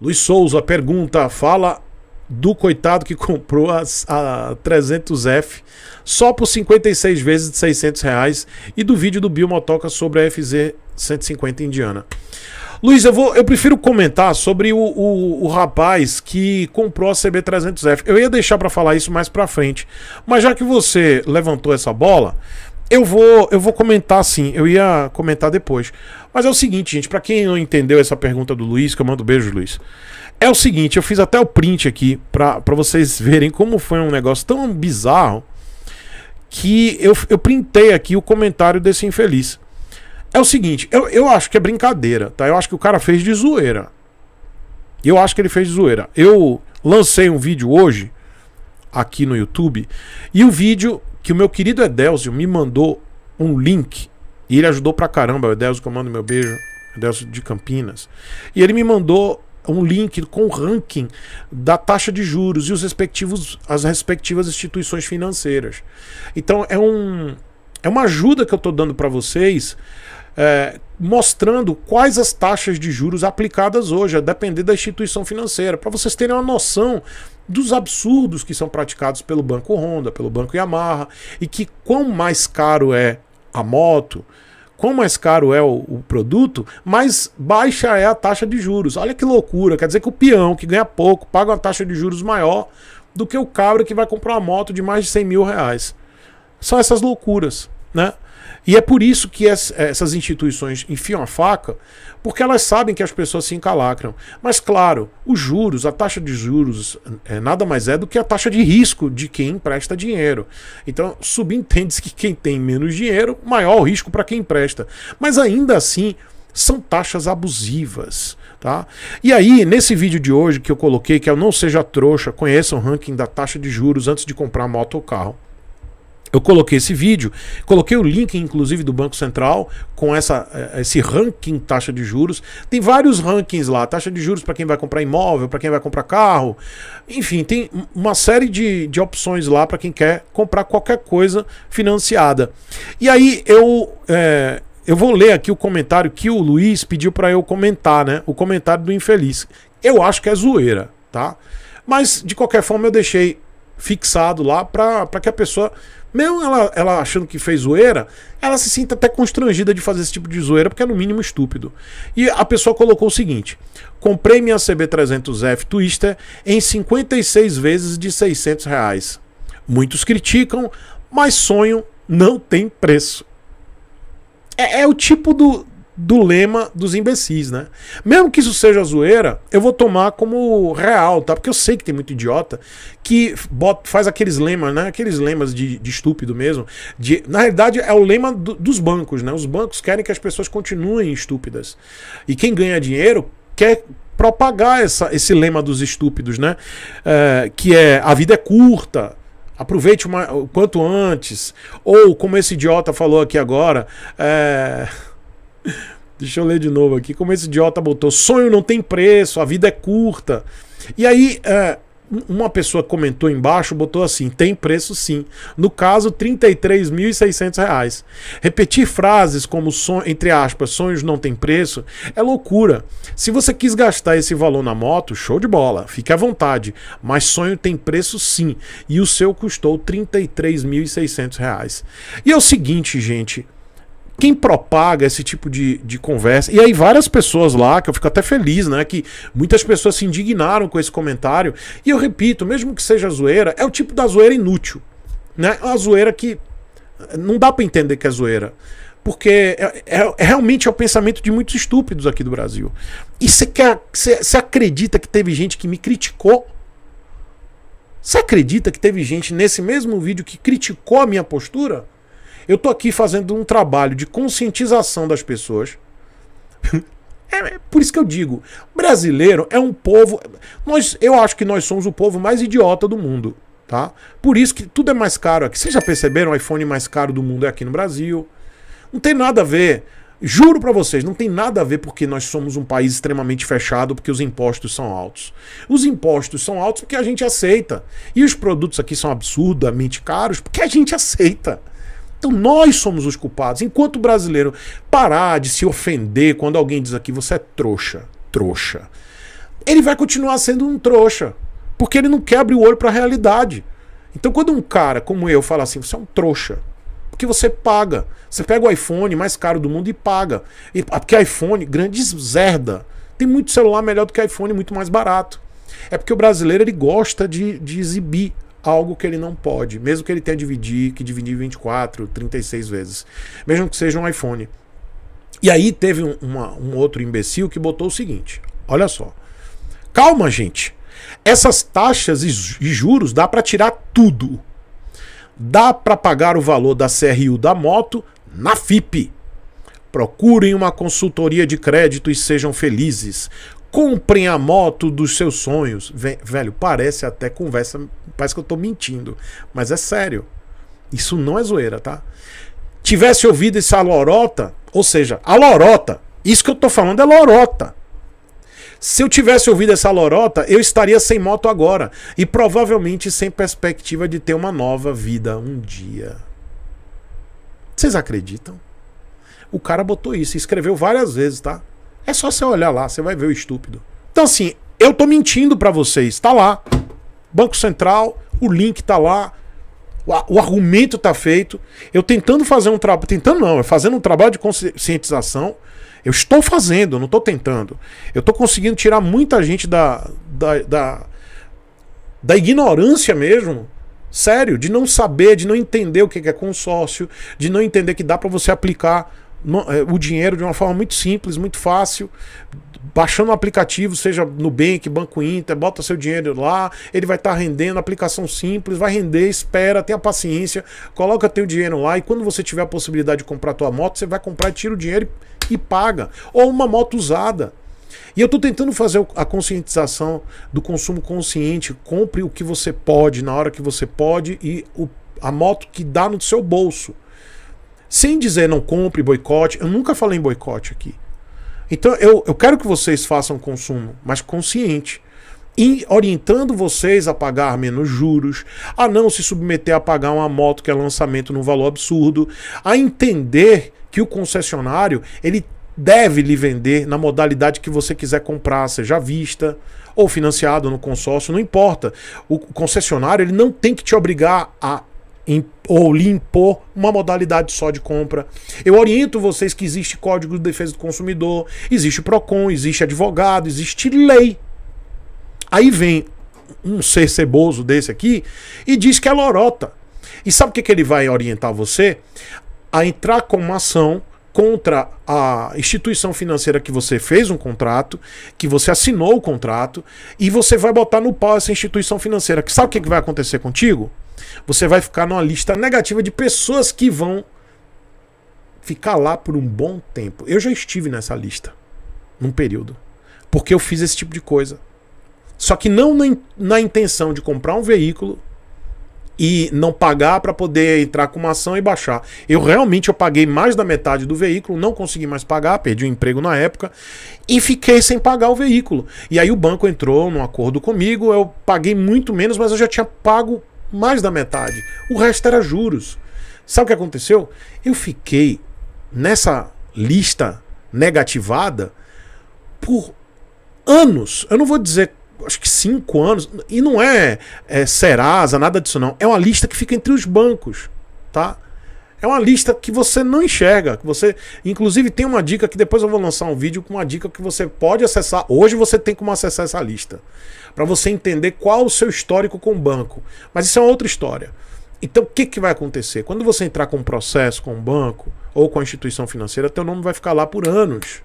Luiz Souza pergunta: fala do coitado que comprou a, a 300F só por 56 vezes de 600 reais e do vídeo do Bill Motoca sobre a FZ 150 Indiana. Luiz, eu, vou, eu prefiro comentar sobre o, o, o rapaz que comprou a CB300F. Eu ia deixar para falar isso mais para frente, mas já que você levantou essa bola, eu vou, eu vou comentar sim, eu ia comentar depois. Mas é o seguinte, gente, para quem não entendeu essa pergunta do Luiz, que eu mando beijo, Luiz. É o seguinte, eu fiz até o print aqui para vocês verem como foi um negócio tão bizarro que eu, eu printei aqui o comentário desse infeliz. É o seguinte, eu, eu acho que é brincadeira, tá? Eu acho que o cara fez de zoeira. Eu acho que ele fez de zoeira. Eu lancei um vídeo hoje aqui no YouTube e o vídeo que o meu querido Edelcio me mandou um link e ele ajudou pra caramba. O Edelzio que eu mando meu beijo, Edelcio de Campinas. E ele me mandou um link com o ranking da taxa de juros e os respectivos, as respectivas instituições financeiras. Então é um é uma ajuda que eu estou dando para vocês é, mostrando quais as taxas de juros aplicadas hoje, a depender da instituição financeira, para vocês terem uma noção dos absurdos que são praticados pelo Banco Honda, pelo Banco Yamaha, e que quão mais caro é a moto, quão mais caro é o, o, produto, mais baixa é a taxa de juros. Olha que loucura, quer dizer que o peão que ganha pouco paga uma taxa de juros maior do que o cabra que vai comprar uma moto de mais de 100 mil reais. São essas loucuras. Né? E é por isso que as, eh, essas instituições enfiam a faca, porque elas sabem que as pessoas se encalacram. Mas, claro, os juros, a taxa de juros, é, nada mais é do que a taxa de risco de quem empresta dinheiro. Então, subentende-se que quem tem menos dinheiro, maior o risco para quem empresta. Mas ainda assim, são taxas abusivas. Tá? E aí, nesse vídeo de hoje que eu coloquei, que eu Não Seja Trouxa, conheça o ranking da taxa de juros antes de comprar moto ou carro. Eu coloquei esse vídeo, coloquei o link, inclusive, do Banco Central com essa, eh, esse ranking taxa de juros. Tem vários rankings lá, taxa de juros para quem vai comprar imóvel, para quem vai comprar carro. Enfim, tem uma série de, de opções lá para quem quer comprar qualquer coisa financiada. E aí eu. É, eu vou ler aqui o comentário que o Luiz pediu para eu comentar, né? O comentário do infeliz. Eu acho que é zoeira, tá? Mas de qualquer forma eu deixei fixado lá para que a pessoa mesmo ela, ela achando que fez zoeira, ela se sinta até constrangida de fazer esse tipo de zoeira, porque é no mínimo estúpido. E a pessoa colocou o seguinte: comprei minha CB300F Twister em 56 vezes de 600 reais. Muitos criticam, mas sonho não tem preço. É, é o tipo do, do lema dos imbecis, né? Mesmo que isso seja zoeira, eu vou tomar como real, tá? Porque eu sei que tem muito idiota que bota, faz aqueles lemas, né? Aqueles lemas de, de estúpido mesmo. De, na realidade, é o lema do, dos bancos, né? Os bancos querem que as pessoas continuem estúpidas. E quem ganha dinheiro quer propagar essa, esse lema dos estúpidos, né? É, que é a vida é curta, aproveite o quanto antes. Ou como esse idiota falou aqui agora, é Deixa eu ler de novo aqui. Como esse idiota botou: sonho não tem preço, a vida é curta. E aí, é, uma pessoa comentou embaixo, botou assim: tem preço sim. No caso, R$ 33.600. Repetir frases como, sonho, entre aspas, sonhos não tem preço é loucura. Se você quis gastar esse valor na moto, show de bola, fique à vontade. Mas sonho tem preço sim. E o seu custou R$ 33.600. E é o seguinte, gente quem propaga esse tipo de, de conversa. E aí, várias pessoas lá, que eu fico até feliz, né? Que muitas pessoas se indignaram com esse comentário. E eu repito, mesmo que seja zoeira, é o tipo da zoeira inútil. Né? É a zoeira que. Eh, não dá para entender que é zoeira. Porque é, é, é, realmente é o pensamento de muitos estúpidos aqui do Brasil. E você acredita que teve gente que me criticou? Você acredita que teve gente nesse mesmo vídeo que criticou a minha postura? Eu tô aqui fazendo um trabalho de conscientização das pessoas. É, é, por isso que eu digo, brasileiro é um povo. Nós, eu acho que nós somos o povo mais idiota do mundo, tá? Por isso que tudo é mais caro aqui. Vocês já perceberam o iPhone mais caro do mundo é aqui no Brasil? Não tem nada a ver. Juro para vocês, não tem nada a ver porque nós somos um país extremamente fechado, porque os impostos são altos. Os impostos são altos porque a gente aceita. E os produtos aqui são absurdamente caros porque a gente aceita. Então nós somos os culpados. Enquanto o brasileiro parar de se ofender quando alguém diz aqui você é trouxa, trouxa, ele vai continuar sendo um trouxa, porque ele não quer abrir o olho para a realidade. Então quando um cara como eu fala assim, você é um trouxa, porque você paga. Você pega o iPhone mais caro do mundo e paga. E, ah, porque iPhone, grande zerda. Tem muito celular melhor do que iPhone, muito mais barato. É porque o brasileiro ele gosta de, de exibir algo que ele não pode, mesmo que ele tenha dividir, que dividir 24, 36 vezes, mesmo que seja um iPhone. E aí teve um, uma, um outro imbecil que botou o seguinte: olha só, calma, gente. Essas taxas e juros dá para tirar tudo. Dá para pagar o valor da CRU da moto na FIP. Procurem uma consultoria de crédito e sejam felizes. Comprem a moto dos seus sonhos. Velho, parece até conversa, parece que eu tô mentindo, mas é sério. Isso não é zoeira, tá? Tivesse ouvido essa lorota, ou seja, a lorota, isso que eu tô falando é lorota. Se eu tivesse ouvido essa lorota, eu estaria sem moto agora e provavelmente sem perspectiva de ter uma nova vida um dia. Vocês acreditam? O cara botou isso, escreveu várias vezes, tá? É só você olhar lá, você vai ver o estúpido. Então, assim, eu tô mentindo para vocês. Tá lá. Banco Central, o link tá lá. O, o argumento tá feito. Eu tentando fazer um trabalho. Tentando não, é fazendo um trabalho de conscientização. Eu estou fazendo, não estou tentando. Eu estou conseguindo tirar muita gente da, da, da, da, ignorância mesmo. Sério, de não saber, de não entender o que é consórcio, de não entender que dá para você aplicar é, o dinheiro de uma forma muito simples, muito fácil, baixando o um aplicativo, seja Nubank, Banco Inter, bota seu dinheiro lá, ele vai estar tá rendendo, aplicação simples, vai render, espera, tenha paciência, coloca teu dinheiro lá e quando você tiver a possibilidade de comprar tua moto, você vai comprar, tira o dinheiro e, e paga. Ou uma moto usada. E eu estou tentando fazer a conscientização do consumo consciente. Compre o que você pode na hora que você pode e o, a moto que dá no seu bolso. Sem dizer não compre, boicote. Eu nunca falei em boicote aqui. Então eu, eu quero que vocês façam consumo, mas consciente. E orientando vocês a pagar menos juros, a não se submeter a pagar uma moto que é lançamento num valor absurdo, a entender que o concessionário ele deve lhe vender na modalidade que você quiser comprar, seja vista ou financiado no consórcio, não importa. O concessionário ele não tem que te obrigar a ou lhe impor uma modalidade só de compra. Eu oriento vocês que existe Código de Defesa do Consumidor, existe PROCON, existe advogado, existe lei. Aí vem um ser ceboso desse aqui e diz que é lorota. E sabe o que, que ele vai orientar você? A entrar com uma ação contra a instituição financeira que você fez um contrato, que você assinou o contrato, e você vai botar no pau essa instituição financeira. Sabe o que, que vai acontecer contigo? Você vai ficar numa lista negativa de pessoas que vão ficar lá por um bom tempo. Eu já estive nessa lista, num período, porque eu fiz esse tipo de coisa. Só que não na, na intenção de comprar um veículo e não pagar para poder entrar com uma ação e baixar. Eu realmente eu paguei mais da metade do veículo, não consegui mais pagar, perdi o emprego na época e fiquei sem pagar o veículo. E aí o banco entrou num acordo comigo, eu paguei muito menos, mas eu já tinha pago mais da metade. O resto era juros. Sabe o que aconteceu? Eu fiquei nessa lista negativada por anos. Eu não vou dizer, acho que cinco anos. E não é, é Serasa, nada disso não. É uma lista que fica entre os bancos, tá? É uma lista que você não enxerga, que você, inclusive, tem uma dica que depois eu vou lançar um vídeo com uma dica que você pode acessar. Hoje você tem como acessar essa lista para você entender qual o seu histórico com o banco. Mas isso é outra história. Então, o que, que vai acontecer? Quando você entrar com um processo com o um banco ou com a instituição financeira, teu nome vai ficar lá por anos.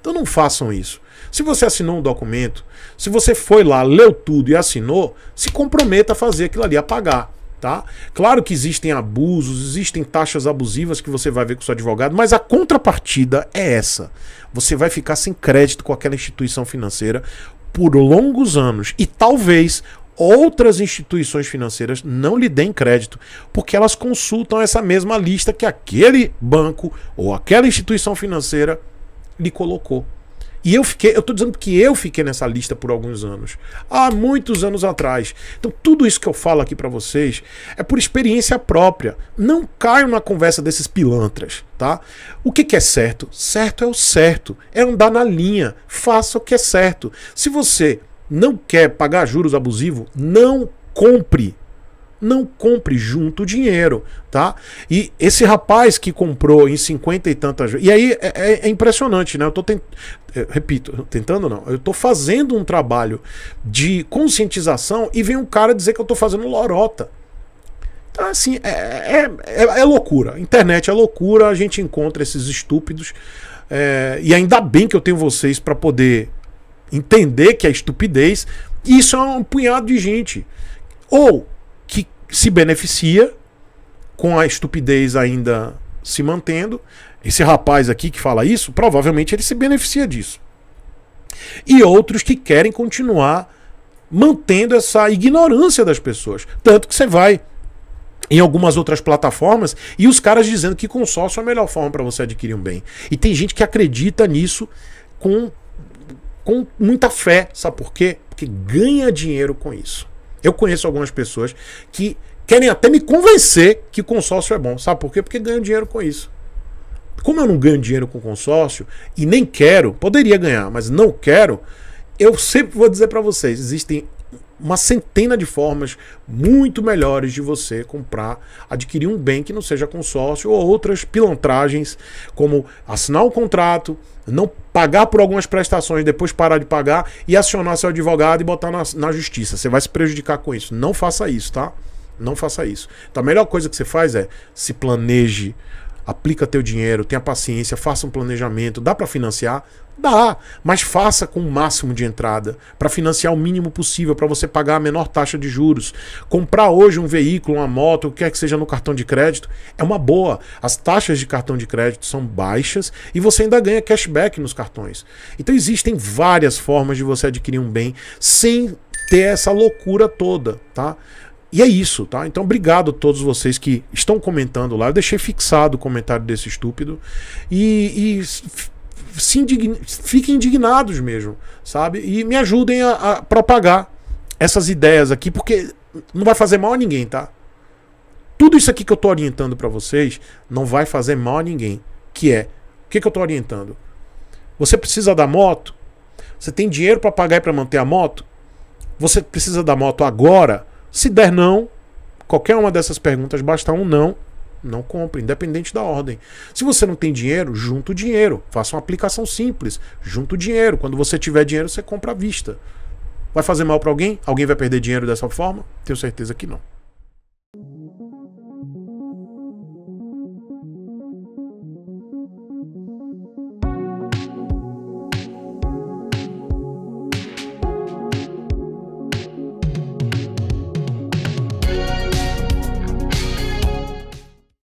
Então, não façam isso. Se você assinou um documento, se você foi lá, leu tudo e assinou, se comprometa a fazer aquilo ali, a pagar. Tá? Claro que existem abusos, existem taxas abusivas que você vai ver com o seu advogado, mas a contrapartida é essa. Você vai ficar sem crédito com aquela instituição financeira por longos anos. E talvez outras instituições financeiras não lhe deem crédito, porque elas consultam essa mesma lista que aquele banco ou aquela instituição financeira lhe colocou. E eu fiquei, eu tô dizendo que eu fiquei nessa lista por alguns anos, há muitos anos atrás. Então tudo isso que eu falo aqui para vocês é por experiência própria. Não caio na conversa desses pilantras, tá? O que, que é certo? Certo é o certo, é andar na linha. Faça o que é certo. Se você não quer pagar juros abusivos, não compre não compre junto o dinheiro, tá? E esse rapaz que comprou em 50 e tantas E aí é, é, é impressionante, né? Eu tô tentando. É, repito, tentando não. Eu tô fazendo um trabalho de conscientização e vem um cara dizer que eu tô fazendo lorota. Então, assim, é, é, é, é loucura. Internet é loucura, a gente encontra esses estúpidos. e ainda bem que eu tenho vocês para poder entender que é estupidez. Isso é um punhado de gente. Ou se beneficia com a estupidez ainda se mantendo. Esse rapaz aqui que fala isso, provavelmente ele se beneficia disso. E outros que querem continuar mantendo essa ignorância das pessoas. Tanto que você vai em algumas outras plataformas e os caras dizendo que consórcio é a melhor forma para você adquirir um bem. E tem gente que acredita nisso com, com muita fé, sabe por quê? Porque ganha dinheiro com isso. Eu conheço algumas pessoas que querem até me convencer que consórcio é bom. Sabe por quê? Porque ganham dinheiro com isso. Como eu não ganho dinheiro com consórcio e nem quero, poderia ganhar, mas não quero, eu sempre vou dizer para vocês, existem uma centena de formas muito melhores de você comprar, adquirir um bem que não seja consórcio ou outras pilantragens, como assinar um contrato, não pagar por algumas prestações, depois parar de pagar e acionar seu advogado e botar na, na justiça. Você vai se prejudicar com isso. Não faça isso, tá? Não faça isso. Então a melhor coisa que você faz é se planeje, aplica teu dinheiro, tenha paciência, faça um planejamento, dá para financiar? Dá, mas faça com o máximo de entrada, para financiar o mínimo possível, para você pagar a menor taxa de juros. Comprar hoje um veículo, uma moto, o que quer que seja no cartão de crédito, é uma boa. As taxas de cartão de crédito são baixas e você ainda ganha cashback nos cartões. Então existem várias formas de você adquirir um bem sem ter essa loucura toda, tá? E é isso, tá? Então, obrigado a todos vocês que estão comentando lá. Eu deixei fixado o comentário desse estúpido. E, e se indign... fiquem indignados mesmo, sabe? E me ajudem a, a propagar essas ideias aqui, porque não vai fazer mal a ninguém, tá? Tudo isso aqui que eu tô orientando para vocês não vai fazer mal a ninguém. Que é, o que, que eu tô orientando? Você precisa da moto? Você tem dinheiro para pagar e para manter a moto? Você precisa da moto agora? Se der não, qualquer uma dessas perguntas basta um não, não compre, independente da ordem. Se você não tem dinheiro, junta o dinheiro. Faça uma aplicação simples. Junta o dinheiro. Quando você tiver dinheiro, você compra à vista. Vai fazer mal para alguém? Alguém vai perder dinheiro dessa forma? Tenho certeza que não.